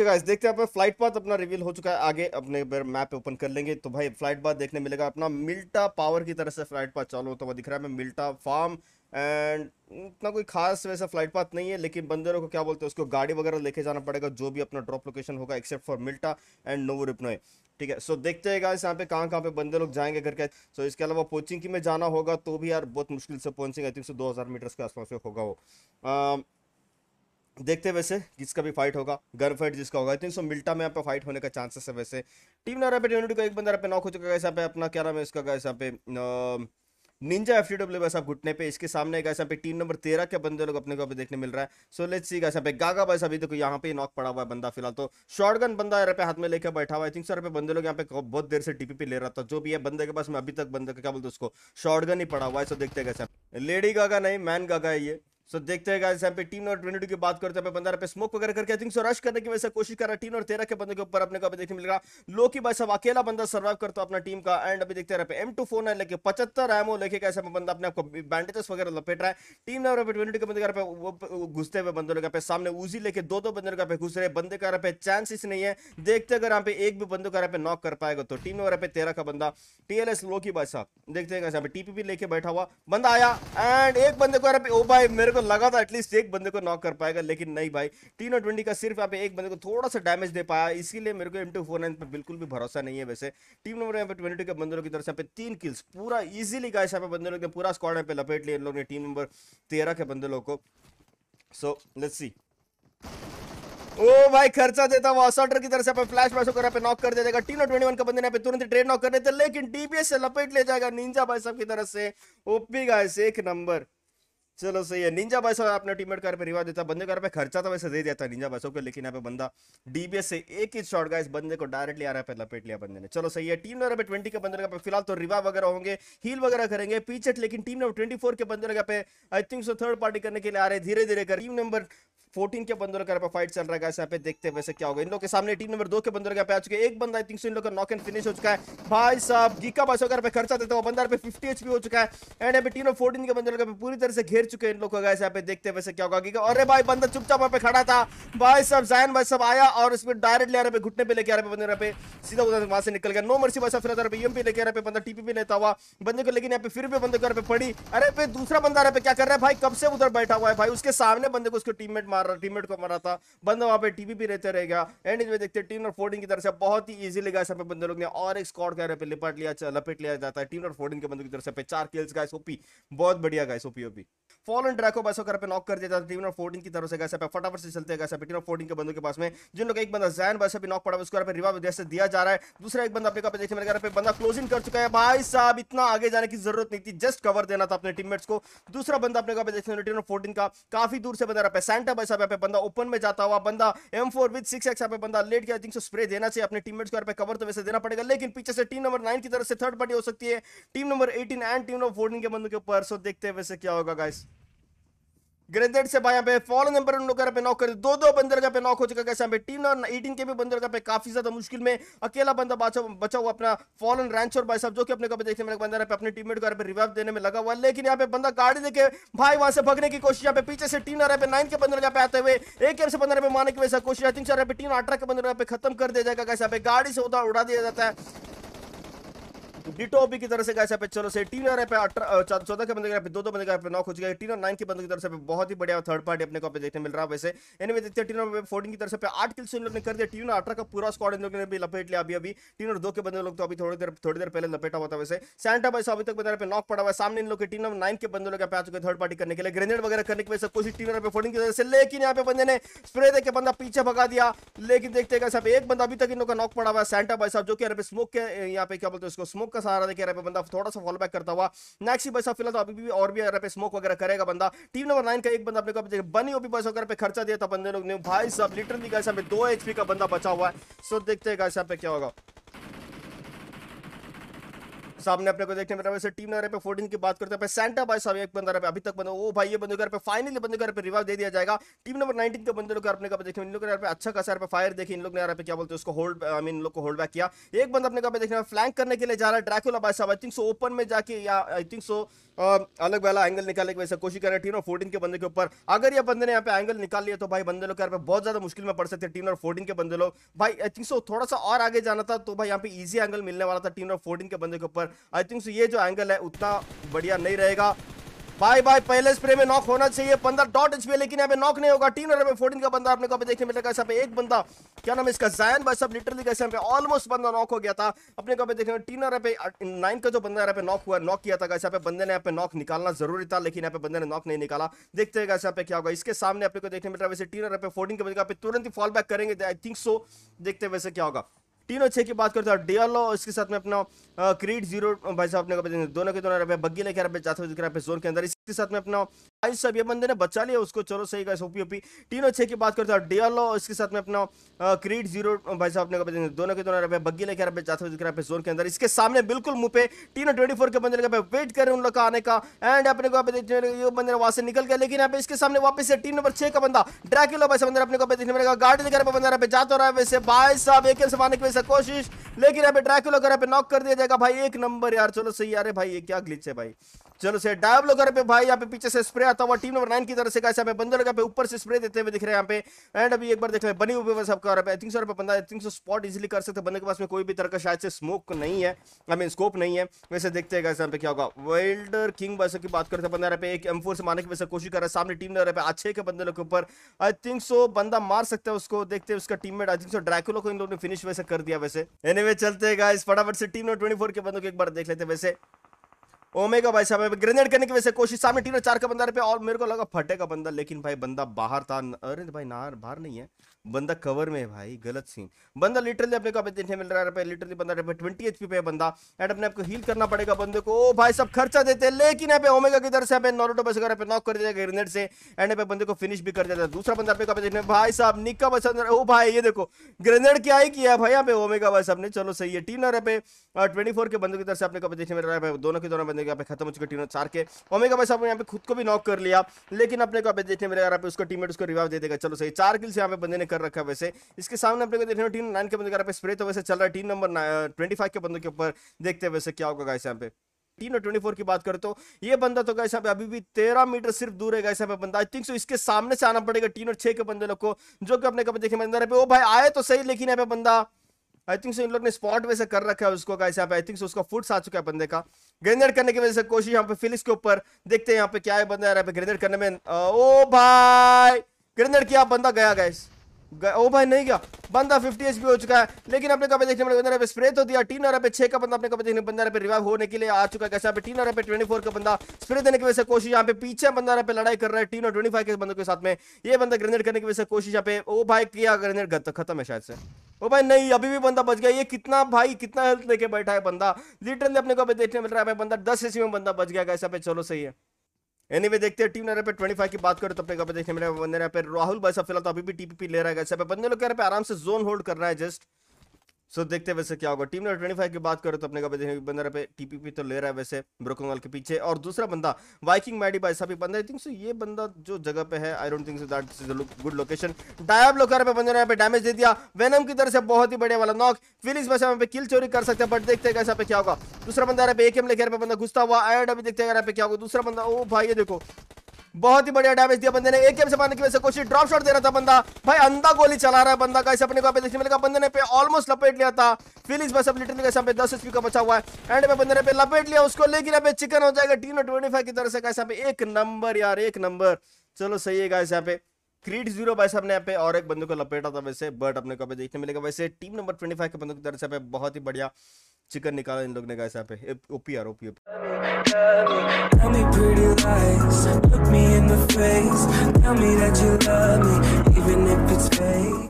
okay guys देखते हैं flight path अपना रिवील हो चुका है आगे अपने मैप ओपन कर लेंगे तो भाई फ्लाइट पाथ देखने मिलेगा अपना मिल्टा पावर की तरह से फ्लाइट पाथ चालू होता हुआ दिख रहा है मैं मिल्टा फार्म एंड इतना कोई खास वैसा फ्लाइट पाथ नहीं है लेकिन बंदरों को क्या बोलते हैं उसको गाड़ी वगैरह लेके जाना पड़ेगा जो भी अपना ड्रॉप लोकेशन होगा except for Mylta and Novorepnoye ठीक है सो देखते हैं गाइस यहाँ पे कहाँ कहाँ पे बंदे लोग जाएंगे करके सो इसके अलावा कोचिंग की में जाना होगा तो भी यार बहुत मुश्किल से पहुंचेंगे आई थिंक सो दो मीटर के आसपास होगा वो um, देखते वैसे जिसका भी फाइट होगा गन फाइट जिसका होगा तीन सौ मिल्टा में यहाँ पे फाइट होने का चांसेस है वैसे टीम ने रहा है एक बंदा पे नॉक हो चुका है यहाँ पे अपना क्या नाम है इसका यहाँ पे निंजा एफ डी डब्ल्यू भाई साहब घुटने पे इसके सामने गए पे टीम नंबर तेरह के बंदे लोग अपने को अभी देखने मिल रहा है सो लेट्स सी गए पे गागा भाई साहब देखो यहाँ पे नॉक पड़ा हुआ है बंदा फिलहाल तो शॉटगन बंदा यहाँ पे हाथ में लेकर बैठा हुआ है थिंक सर पे बंदे लोग यहाँ पे बहुत देर से टीपी ले रहा था जो भी है बंदे के पास मैं अभी तक बंदे का क्या बोलते उसको शॉर्टगन ही पड़ा हुआ है सो देखते गए लेडी गागा नहीं मैन गागा है ये सो so, देखते हैं गाइस यहां पे टीम और 22 की बात करते हैं पे बंदा पे स्मोक वगैरह करके आई थिंक सो रश करने की वैसे कोशिश कर रहा टीम और 13 के बंदे के ऊपर अपने को अभी देखने मिल रहा लोकी भाई साहब अकेला बंदा सर्वाइव करता है अपना टीम का एंड अभी देखते हैं एम पे M249 लेके 75 एमओ लेके कैसे बंदा अपने आपको बैंडेजेस वगैरह लपेट रहा है टीम ने पे ट्वेंटी के बंदे का पे घुसते हुए बंदे लोग पे सामने उजी लेके दो दो बंदों का पे घुस रहे बंदे का पे चांसेस नहीं है देखते अगर यहां पे एक भी बंदे का पे नॉक कर पाएगा तो टीम ने पे तेरह का बंदा टीएलएस लोकी भाई साहब देखते हैं यहां पे टीपी भी लेके बैठा हुआ बंदा आया एंड एक बंदे को पे ओ भाई मेरे को को लगा था एटलीस्ट एक बंदे को नॉक कर पाएगा लेकिन नहीं भाई तीन और ट्वेंटी का सिर्फ यहाँ पे एक बंदे को थोड़ा सा डैमेज दे पाया इसीलिए मेरे को एम टू फोर नाइन पर बिल्कुल भी भरोसा नहीं है वैसे टीम नंबर यहाँ पे ट्वेंटी के बंदे की तरफ से तीन किल्स पूरा इजिली गाइस यहाँ पे बंदे लोग पूरा स्कॉड यहाँ पे लपेट लिया इन लोगों ने टीम नंबर तेरह के बंदे लोग को सो लेट्स सी ओ भाई खर्चा देता हुआ असॉल्टर की तरह से फ्लैश मैश होकर नॉक कर दे जाएगा टीम और ट्वेंटी का बंदे ने पे तुरंत ट्रेड नॉक कर देते लेकिन डीपीएस से लपेट ले जाएगा निंजा भाई सब की तरफ से ओपी गाइस एक नंबर चलो सही है निंजा साहब आपने टीममेट कार पे रिवाज देता बंदे कार पे खर्चा तो वैसे दे दिया था निंजा बाइसो को लेकिन यहाँ पे बंदा डीबीएस से एक ही शॉट गाइस बंदे को डायरेक्टली आ रहा है लपेट लिया बंदे ने चलो सही है टीम नंबर पे ट्वेंटी के बंदे का फिलहाल तो रिवा वगैरह होंगे हील वगैरह करेंगे पीछे लेकिन टीम नंबर ट्वेंटी के बंदे का पे I think so third party करने के लिए आ रहे धीरे धीरे कर टीम नंबर फोर्टीन के बंदों का फाइट चल रहा है यहाँ पे देखते हैं वैसे क्या होगा इन लोग के सामने टीम नंबर दो के बंदों का आ चुके एक बंदा आई थिंक इन लोग का नॉक एंड फिनिश हो चुका है भाई साहब गीका बासोकर पे खर्चा देता हुआ बंदा पे फिफ्टी एच हो चुका है एंड यहाँ पे टीम फोर्टीन के बंदों का पूरी तरह से घेर चुके हैं इन लोग का यहाँ पे देखते वैसे क्या होगा गीका अरे भाई बंदा चुपचाप वहाँ पे खड़ा था भाई साहब जैन भाई साहब आया और उसमें डायरेक्ट ले रहे घुटने पे लेके आ रहे बंदे पे सीधा उधर वहां से निकल गया नो मर्सी भाई साहब पे ईएम पे लेके आ रहे बंदा टीपी भी लेता हुआ बंदे को लेकिन यहाँ पे फिर भी बंदे को पे पड़ी अरे पे दूसरा बंदा रहा पे क्या कर रहा है भाई कब से उधर बैठा हुआ है भाई उसके सामने बंदे को उसके टीम मार मार रहा टीममेट को मारा था बंदा वहाँ पे टीपी भी रहते रह गया एंड इसमें देखते टीम और फोर्टीन की तरफ से बहुत ही इजीली गया पे बंदे लोग ने और एक स्कॉट का पे लिपट लिया लपेट लिया जाता है टीम और फोर्टीन के बंदों की तरफ से चार किल्स गाइस सोपी बहुत बढ़िया गाइस सोपी ओपी फॉलन ड्रैको बसों कर पे नॉक कर दिया जाता टीम नंबर फोर्टीन की तरफ से गैस फटाफट से चलते गैस टीम नंबर फोर्टीन के बंदों के पास में जिन लोग एक बंदा जैन बस पे नॉक पड़ा उसको पे रिवाइव जैसे दिया जा रहा है दूसरा एक बंदा अपने पे देखने मेरे पे बंदा क्लोजिंग कर चुका है भाई साहब इतना आगे जाने की जरूरत नहीं थी जस्ट कवर देना था अपने टीममेट्स को दूसरा बंदा अपने पे टीम नंबर फोर्टीन का काफी दूर से बंदा रहा है सैंटा भाई पे बंदा ओपन में जाता हुआ बंदा M four with six X बंदा लेट गया थिंक स्प्रे देना चाहिए अपने टीममेट्स को यहाँ पे कवर तो वैसे देना पड़ेगा लेकिन पीछे से टीम नंबर नाइन की तरफ से थर्ड पार्टी हो सकती है team number eighteen and team number fourteen के बंदों के ऊपर सो देखते हैं वैसे क्या होगा गाइस ग्रेनेड से भाई यहाँ पे फॉल नंबर उन लोग पे नॉक कर दो दो बंदर पे नॉक हो चुका कैसे यहाँ पे टीन और एटीन के भी बंदर पे काफी ज्यादा मुश्किल में अकेला बंदा बचा बचा हुआ अपना फॉलन रैंच और भाई साहब जो कि अपने को देखने में बंदर पे अपने टीममेट को पे रिवाइव देने में लगा हुआ लेकिन यहाँ पे बंदा गाड़ी देखे भाई वहां से भगने की कोशिश यहाँ पे पीछे से टीन और नाइन के बंदर का पे आते हुए एक से बंदर पे मारने की वैसे कोशिश तीन चार पे टीम अठारह के बंदर पे खत्म कर दिया जाएगा कैसे यहाँ पे गाड़ी से उड़ा दिया जाता है डिटो तो डिटोपी की तरह से गाइस यहाँ पे चलो से टीनर पे चौदह के बंदे यहाँ पे दो दो बंदे यहाँ पे नॉक हो चुके हैं टीनर नाइन के बंदों की तरफ से बहुत ही बढ़िया थर्ड पार्टी अपने को देखने मिल रहा है वैसे एनिमे देखते हैं टीनर फोर्टीन की तरफ से आठ किल्स इन लोग ने कर दिया टीनर अठारह का पूरा स्कॉड इन लोगों ने भी लपेट लिया अभी अभी टीनर दो के बंदे लोग तो अभी थोड़ी देर थोड़ी देर पहले लपेटा हुआ था वैसे सैंटा बाइस अभी तक बंदे पे नॉक पड़ा हुआ है सामने इन लोग के टीनर नाइन के बंदे लोग यहाँ पे आ चुके हैं थर्ड पार्टी करने के लिए ग्रेनेड वगैरह करने की वजह से कोशिश टीनर पे फोर्टीन की तरफ से लेकिन यहाँ पे बंदे ने स्प्रे दे के बंदा पीछे भगा दिया लेकिन देखते हैं एक बंदा अभी तक इन लोग का नॉक पड़ा हुआ है सैंटा बाइस जो कि यहाँ पे स्मोक के यहाँ पे क्या बोलते हैं उसको स्मोक का सहारा देखिए यहाँ पे बंदा थोड़ा सा फॉलो बैक करता हुआ नेक्स्ट ही पैसा फिलहाल तो अभी भी और भी यहाँ पे स्मोक वगैरह करेगा बंदा टीम नंबर नाइन का एक बंदा अपने को बनी ओपी पैसा वगैरह पे खर्चा दिया था बंदे लोग ने भाई साहब लिटरली गए दो एच का बंदा बचा हुआ है सो देखते हैं गाय साहब पे क्या होगा सामने अपने को देखने वैसे टीम नगर पे फोर्टीन की बात करते हैं सेंटा बाई साहब एक बंदा पे अभी तक बंदा वो भाई ये घर पे फाइनली घर पे रिवाइव दे दिया जाएगा टीम नंबर नाइनटीन के बंदे लोग अपने का देखने इन लोग पे अच्छा खासा पे फायर देखिए इन लोग ने यहाँ पे क्या बोलते हैं उसको होल्ड आई मीन लोग को होल्ड बैक किया एक बंदा अपने का देखने में फ्लैंक करने के लिए जा रहा है ड्रैकुला बाई साहब आई थिंक सो ओपन में जाके या आई थिंक सो अलग वाला एंगल निकालने की वैसे कोशिश कर रहे टीम और फोर्टीन के बंदे के ऊपर अगर ये बंदे ने यहाँ पे एंगल निकाल लिया तो भाई बंदे लोग यहाँ पे बहुत ज्यादा मुश्किल में पड़ सकते हैं टीम और फोर्टीन के बंदे लोग भाई आई थिंक सो थोड़ा सा और आगे जाना था तो भाई यहाँ पे इजी एंगल मिलने वाला था टीम और फोर्टीन के बंदे के ऊपर आई थिंक ये जो एंगल है उतना बढ़िया नहीं रहेगा बाय बाय पहले स्प्रे में नॉक होना चाहिए पंद्रह डॉट एच लेकिन यहाँ पे नॉक नहीं होगा टीम रनर फोर्टीन का बंदा आपने कभी देखने मिलेगा ऐसा पे एक बंदा क्या नाम इसका जैन भाई सब लिटरली कैसे यहाँ पे ऑलमोस्ट बंदा नॉक हो गया था अपने कभी देखने टीन रनर पे नाइन uh, का जो बंदा यहाँ पे नॉक हुआ नॉक किया था कैसे पे बंदे ने यहाँ पे नॉक निकालना जरूरी था लेकिन यहाँ पे बंदे ने नॉक नहीं निकाला देखते हैं कैसे पे क्या होगा इसके सामने अपने को देखने मिल रहा है वैसे टीन रनर पे फोर्टीन के बंदे पे तुरंत ही फॉल बैक करेंगे आई थिंक सो देखते वैसे क्या होगा तीनों छः की बात करते हूँ डियालो इसके साथ में अपना क्रीड जीरो भाई साहब ने दोनों के दोनों तो रहे बग्गी लेकर पे जाते हुए दिख रहा है जोन के अंदर इसके साथ में अपना आई साहब ये बंदे ने बचा लिया उसको चलो सही का ओपी ओपी तीनों छः की बात करते हूँ डियालो इसके साथ में अपना क्रीड जीरो भाई साहब ने दोनों के दोनों तो रहे बग्गी लेकर पे जाते हुए दिख रहा है जोन के अंदर इसके सामने बिल्कुल मुंह पे तीनों ट्वेंटी फोर के बंदे ने वेट कर उन लोग का आने का एंड अपने को ये बंदे वहां से निकल गया लेकिन यहाँ पे इसके सामने वापस से टीम नंबर छह का बंदा ड्रैकिलो भाई साहब अपने को गाड़ी लेकर बंदा यहाँ जाते तो जाता रहा है वैसे भाई साहब एक से की वजह sacoches लेकिन यहाँ पे ड्रैकुला कर पे नॉक कर दिया जाएगा भाई एक नंबर यार चलो सही यार भाई ये क्या ग्लिच है भाई चलो से डायबलो कर पे भाई यहाँ पे पीछे से स्प्रे आता हुआ टीम नंबर नाइन की तरफ से कैसे बंदर लगा पे ऊपर से स्प्रे देते हुए दिख रहे हैं यहाँ पे एंड अभी एक बार देख रहे हैं बनी हुए सबका आई थिंक सौ रुपए बंदा I think so spot easily कर सकते बंदे के पास में कोई भी तरह का शायद से स्मोक नहीं है आई मीन स्कोप नहीं है वैसे देखते हैं कैसे यहाँ पे क्या होगा वर्ल्डर किंग वैसे की बात करते हैं बंदा यहाँ पे एक एम से मारने की वैसे कोशिश कर रहा है सामने टीम नंबर पे अच्छे के बंदे लोग के ऊपर आई थिंक सो बंदा मार सकता है उसको देखते हैं उसका team mate I think so ड्रैकुलो को इन लोगों ने फिनिश वैसे कर दिया वैसे एनीवे anyway, चलते हैं गाइस फटाफट से टीम नंबर 24 के बंदों को एक बार देख लेते हैं वैसे ओमेगा भाई साहब ग्रेनेड करने की वजह से कोशिश सामने टीम चार का बंदा पे और मेरे को लगा फटेगा बंदा लेकिन भाई बंदा बाहर था अरे भाई ना बाहर नहीं है बंदा कवर में है भाई गलत सीन बंदा लिटरली अपने को देखने मिल रहा है लिटरली बंदा ट्वेंटी एच पी पे बंदा एंड अपने आपको हील करना पड़ेगा बंदे को ओ भाई सब खर्चा देते हैं लेकिन यहाँ पे ओमेगा की तरफ से यहाँ बस पे नॉक कर दिया ग्रेनेड से एंड पे बंदे को फिनिश भी कर देता है दूसरा बंदा अपने को देखने भाई साहब निका बस ओ भाई ये देखो ग्रेनेड क्या ही किया भाई यहाँ पे ओमेगा भाई साहब ने चलो सही है टीम ना पे ट्वेंटी के बंदों की तरफ से अपने को देखने मिल रहा है दोनों के दोनों बंदे देखो यहाँ पे खत्म हो चुका टीम चार के ओमेगा भाई साहब ने यहाँ पे खुद को भी नॉक कर लिया लेकिन अपने को यहाँ पे देखने मिलेगा यहाँ पे उसका टीम उसको रिवाइव दे देगा चलो सही चार किल्स यहाँ पे बंदे ने कर रखा वैसे इसके सामने अपने को देखने टीम नाइन के बंदे पे स्प्रे तो वैसे चल रहा है टीम नंबर ट्वेंटी के बंदों के ऊपर देखते हैं वैसे क्या होगा इस यहाँ पे टीम और ट्वेंटी फोर की बात करें तो ये बंदा तो गाइस अभी भी तेरह मीटर सिर्फ दूर है गाइस बंदा आई थिंक सो इसके सामने से आना पड़ेगा टीम और छह के बंदे लोग को जो कि अपने कपड़े देखे बंदा ओ भाई आए तो सही लेकिन यहाँ पे बंदा आई थिंक सो इन लोग ने स्पॉट वैसे कर रखा है उसको कैसे आई थिंक सो उसका फुट आ चुका है बंदे का ग्रेनेड करने की वजह से कोशिश यहाँ पे फिलिस के ऊपर देखते हैं यहाँ पे क्या है बंदा यहाँ पे ग्रेनेड करने में ओ भाई ग्रेनेड किया बंदा गया गाइस ओ भाई नहीं गया बंदा 50 एचपी हो चुका है लेकिन अपने कभी देखने बंदा पे स्प्रे तो दिया और पे छह का बंदा अपने कभी देखने बंदा पे रिवाइव होने के लिए आ चुका है कैसे पे और पे 24 का बंदा स्प्रे देने की वजह से कोशिश यहाँ पे पीछे बंदा पे लड़ाई कर रहा है टीन और ट्वेंटी के बंदों के साथ में ये बंदा ग्रेनेड करने की वजह से कोशिश यहाँ पे ओ भाई किया ग्रेनेड तो खत्म है शायद से ओ भाई नहीं अभी भी बंदा बच गया ये कितना भाई कितना हेल्थ लेके बैठा है बंदा लिटरली अपने को देखने मिल रहा है बंदा दस एसी में बंदा बच गया कैसे पे चलो सही है एनी anyway, देखते हैं टीम नरे पे 25 की बात करें तो अपने पे देखने मिले बंदे पे राहुल भाई सब फिलहाल तो अभी भी टीपीपी ले रहा है बंदे लोग कह रहे पे आराम से जोन होल्ड कर रहा है जस्ट सो so, देखते हैं वैसे क्या होगा टीम नंबर ट्वेंटी फाइव की बात करें तो अपने का बंदर पे टीपीपी तो ले रहा है वैसे ब्रोकोंगल के पीछे और दूसरा बंदा वाइकिंग मैडी बाई सभी बंदा आई थिंक सो ये बंदा जो जगह पे है I don't think so that is good location डायब कर पे बंदे ने यहाँ पे डैमेज दे दिया वेनम की तरफ से बहुत ही बढ़िया वाला नॉक फिलिंग वैसे यहाँ पे किल चोरी कर सकते हैं बट देखते हैं कैसा पे क्या होगा दूसरा बंदा यहाँ पे एक एम लेकर बंदा घुसता हुआ आया अभी देखते हैं यहाँ पे क्या होगा दूसरा बंदा ओ भाई ये देखो बहुत ही बढ़िया डैमेज दिया बंदे ने एक से मारने की वजह से कोशिश ड्रॉप शॉट दे रहा था बंदा भाई अंधा गोली चला रहा है बंदा कैसे अपने को देखने मिलेगा बंदे ने पे ऑलमोस्ट लपेट लिया था फिलिंग बस अब लिटरली कैसे पे दस एचपी का बचा हुआ है एंड में बंदे ने पे लपेट लिया उसको लेकिन अब चिकन हो जाएगा टीम ट्वेंटी की तरह से कैसे पे एक नंबर यार एक नंबर चलो सही है कैसे यहाँ पे क्रीड जीरो भाई साहब ने यहाँ पे और एक बंदे को लपेटा था वैसे बट अपने को देखने मिलेगा वैसे टीम नंबर ट्वेंटी फाइव के बंदों की तरफ से बहुत ही बढ़िया चिकन निकाला इन लोग ने गाइस यहां पे ओपी आर ओपी ओपी